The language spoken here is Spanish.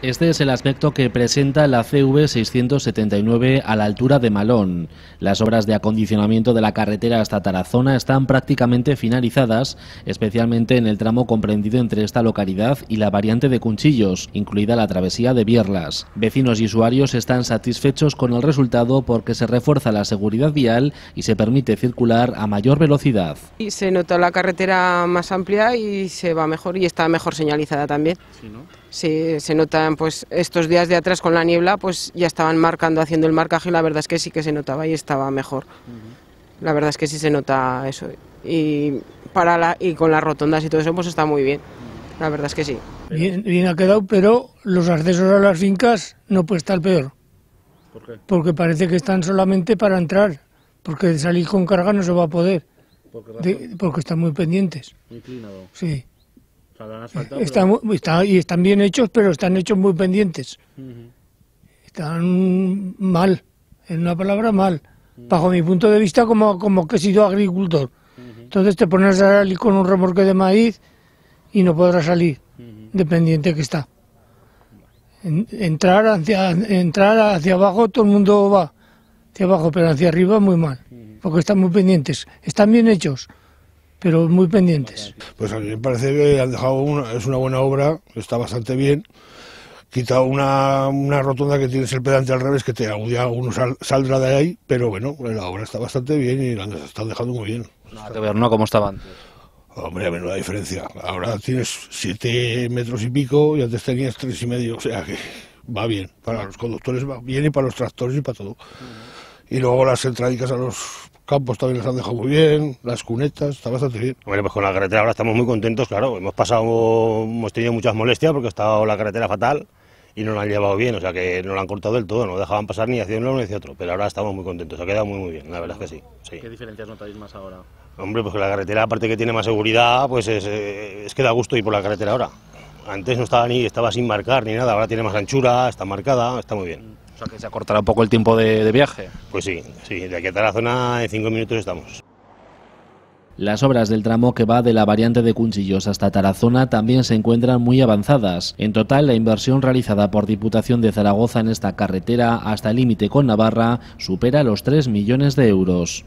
Este es el aspecto que presenta la CV 679 a la altura de Malón. Las obras de acondicionamiento de la carretera hasta Tarazona están prácticamente finalizadas, especialmente en el tramo comprendido entre esta localidad y la variante de Cunchillos, incluida la travesía de Bierlas. Vecinos y usuarios están satisfechos con el resultado porque se refuerza la seguridad vial y se permite circular a mayor velocidad. Y se nota la carretera más amplia y se va mejor y está mejor señalizada también. Sí, se notan pues estos días de atrás con la niebla, pues ya estaban marcando, haciendo el marcaje y la verdad es que sí que se notaba y estaba mejor. La verdad es que sí se nota eso. Y, para la, y con las rotondas y todo eso, pues está muy bien. La verdad es que sí. Bien, ha quedado, pero los accesos a las fincas no puede estar peor. ¿Por qué? Porque parece que están solamente para entrar, porque salir con carga no se va a poder. porque están muy pendientes. Sí está, y están bien hechos, pero están hechos muy pendientes. Están mal, en una palabra mal, bajo mi punto de vista como, como que he sido agricultor. Entonces te pones a salir con un remorque de maíz y no podrás salir, dependiente que está. entrar, hacia, entrar hacia abajo todo el mundo va hacia abajo, pero hacia arriba muy mal, porque están muy pendientes. Están bien hechos, pero muy pendientes. Pues a mí me parece que han dejado una, es una buena obra, está bastante bien. ...quita una, una rotonda que tienes el pedante al revés, que te agudía uno saldrá de ahí, pero bueno, la obra está bastante bien y la están dejando muy bien. Nada ver, ¿no? Como estaba antes. Hombre, la diferencia. Ahora tienes siete metros y pico y antes tenías tres y medio, o sea que va bien. Para los conductores va bien y para los tractores y para todo. Y luego las entradicas a los campos también las han dejado muy bien, las cunetas, está bastante bien. Bueno, pues con la carretera ahora estamos muy contentos, claro. Hemos pasado, hemos tenido muchas molestias porque ha estado la carretera fatal y no la han llevado bien, o sea que no la han cortado del todo, no dejaban pasar ni hacia uno ni hacia otro, pero ahora estamos muy contentos, ha quedado muy muy bien, la verdad es que sí. ¿Qué diferencias notáis más ahora? Hombre, pues que la carretera, aparte que tiene más seguridad, pues es, eh, es que da gusto ir por la carretera ahora. Antes no estaba ni, estaba sin marcar ni nada, ahora tiene más anchura, está marcada, está muy bien. Mm. O sea que se acortará un poco el tiempo de, viaje. Pues sí, sí, de aquí a Tarazona en cinco minutos estamos. Las obras del tramo que va de la variante de Cuchillos hasta Tarazona también se encuentran muy avanzadas. En total, la inversión realizada por Diputación de Zaragoza en esta carretera hasta el límite con Navarra supera los 3 millones de euros.